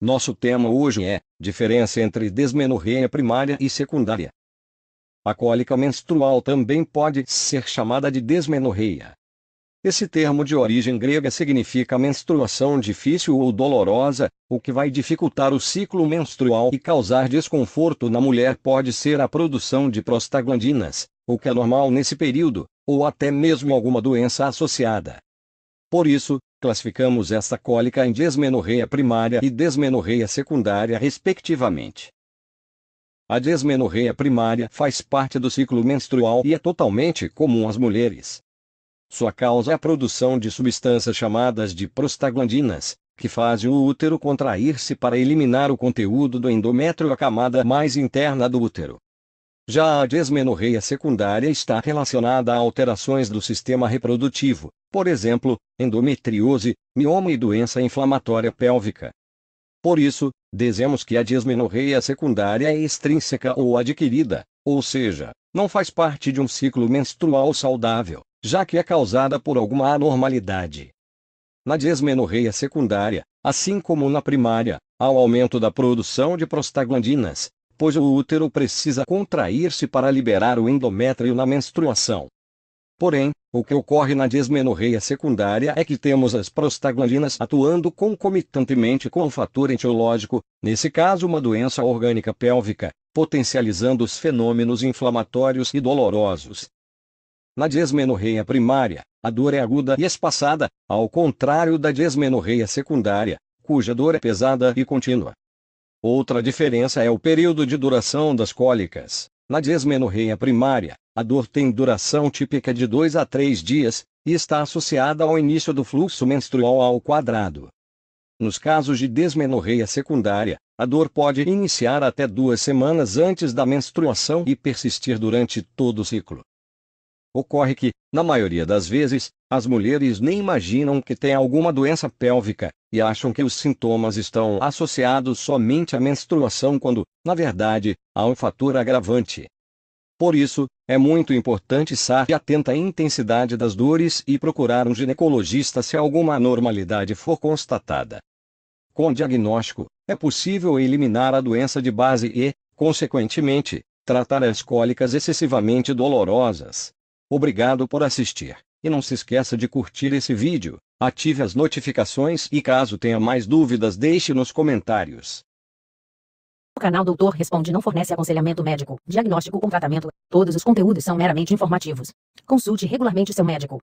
Nosso tema hoje é: diferença entre desmenorreia primária e secundária. A cólica menstrual também pode ser chamada de desmenorreia. Esse termo de origem grega significa menstruação difícil ou dolorosa, o que vai dificultar o ciclo menstrual e causar desconforto na mulher pode ser a produção de prostaglandinas, o que é normal nesse período, ou até mesmo alguma doença associada. Por isso, Classificamos essa cólica em desmenorreia primária e desmenorreia secundária, respectivamente. A desmenorreia primária faz parte do ciclo menstrual e é totalmente comum às mulheres. Sua causa é a produção de substâncias chamadas de prostaglandinas, que fazem o útero contrair-se para eliminar o conteúdo do endométrio à camada mais interna do útero. Já a desmenorreia secundária está relacionada a alterações do sistema reprodutivo, por exemplo, endometriose, mioma e doença inflamatória pélvica. Por isso, dizemos que a desmenorreia secundária é extrínseca ou adquirida, ou seja, não faz parte de um ciclo menstrual saudável, já que é causada por alguma anormalidade. Na desmenorreia secundária, assim como na primária, há o aumento da produção de prostaglandinas, pois o útero precisa contrair-se para liberar o endométrio na menstruação. Porém, o que ocorre na dismenorreia secundária é que temos as prostaglandinas atuando concomitantemente com o fator etiológico, nesse caso uma doença orgânica pélvica, potencializando os fenômenos inflamatórios e dolorosos. Na dismenorreia primária, a dor é aguda e espaçada, ao contrário da dismenorreia secundária, cuja dor é pesada e contínua. Outra diferença é o período de duração das cólicas. Na desmenorreia primária, a dor tem duração típica de 2 a 3 dias e está associada ao início do fluxo menstrual ao quadrado. Nos casos de desmenorreia secundária, a dor pode iniciar até duas semanas antes da menstruação e persistir durante todo o ciclo. Ocorre que, na maioria das vezes, as mulheres nem imaginam que têm alguma doença pélvica e acham que os sintomas estão associados somente à menstruação, quando, na verdade, há um fator agravante. Por isso, é muito importante estar atenta à intensidade das dores e procurar um ginecologista se alguma anormalidade for constatada. Com o diagnóstico, é possível eliminar a doença de base e, consequentemente, tratar as cólicas excessivamente dolorosas. Obrigado por assistir. E não se esqueça de curtir esse vídeo, ative as notificações e caso tenha mais dúvidas deixe nos comentários. O canal Doutor Responde não fornece aconselhamento médico, diagnóstico ou tratamento. Todos os conteúdos são meramente informativos. Consulte regularmente seu médico.